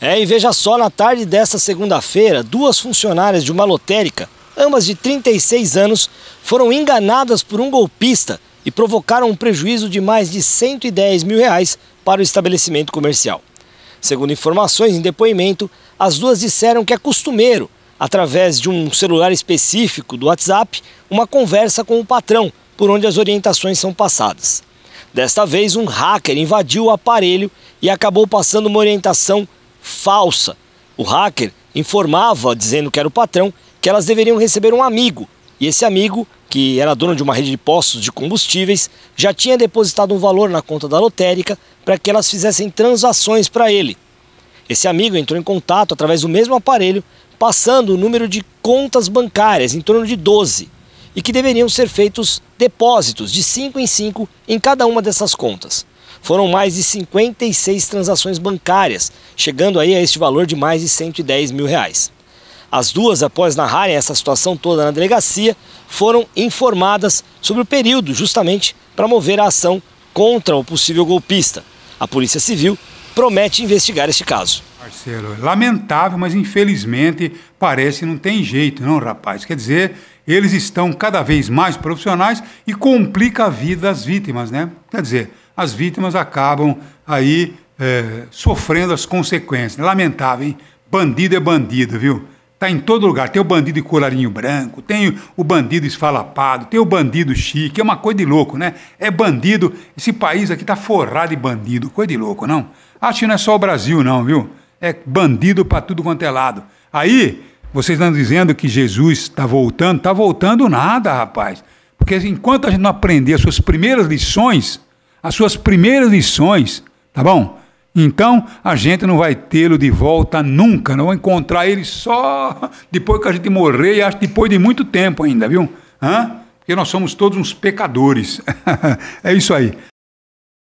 É, e veja só, na tarde desta segunda-feira, duas funcionárias de uma lotérica, ambas de 36 anos, foram enganadas por um golpista e provocaram um prejuízo de mais de 110 mil reais para o estabelecimento comercial. Segundo informações em depoimento, as duas disseram que é costumeiro, através de um celular específico do WhatsApp, uma conversa com o patrão, por onde as orientações são passadas. Desta vez, um hacker invadiu o aparelho e acabou passando uma orientação falsa. O hacker informava, dizendo que era o patrão, que elas deveriam receber um amigo. E esse amigo, que era dono de uma rede de postos de combustíveis, já tinha depositado um valor na conta da lotérica para que elas fizessem transações para ele. Esse amigo entrou em contato através do mesmo aparelho, passando o número de contas bancárias, em torno de 12, e que deveriam ser feitos depósitos de 5 em 5 em cada uma dessas contas foram mais de 56 transações bancárias, chegando aí a este valor de mais de 110 mil reais. As duas, após narrarem essa situação toda na delegacia, foram informadas sobre o período justamente para mover a ação contra o possível golpista. A Polícia Civil promete investigar este caso. Marcelo, é lamentável, mas infelizmente parece não tem jeito, não, rapaz. Quer dizer, eles estão cada vez mais profissionais e complica a vida das vítimas, né? Quer dizer, as vítimas acabam aí é, sofrendo as consequências. Lamentável, hein? Bandido é bandido, viu? Tá em todo lugar. Tem o bandido de colarinho branco, tem o bandido esfalapado, tem o bandido chique. É uma coisa de louco, né? É bandido. Esse país aqui tá forrado de bandido. Coisa de louco, não? Acho que não é só o Brasil, não, viu? É bandido para tudo quanto é lado. Aí, vocês estão dizendo que Jesus está voltando? Tá voltando nada, rapaz. Porque assim, enquanto a gente não aprender as suas primeiras lições, as suas primeiras lições, tá bom? Então a gente não vai tê-lo de volta nunca, não vai encontrar ele só depois que a gente morrer e acho depois de muito tempo ainda, viu? Hã? Porque nós somos todos uns pecadores. é isso aí.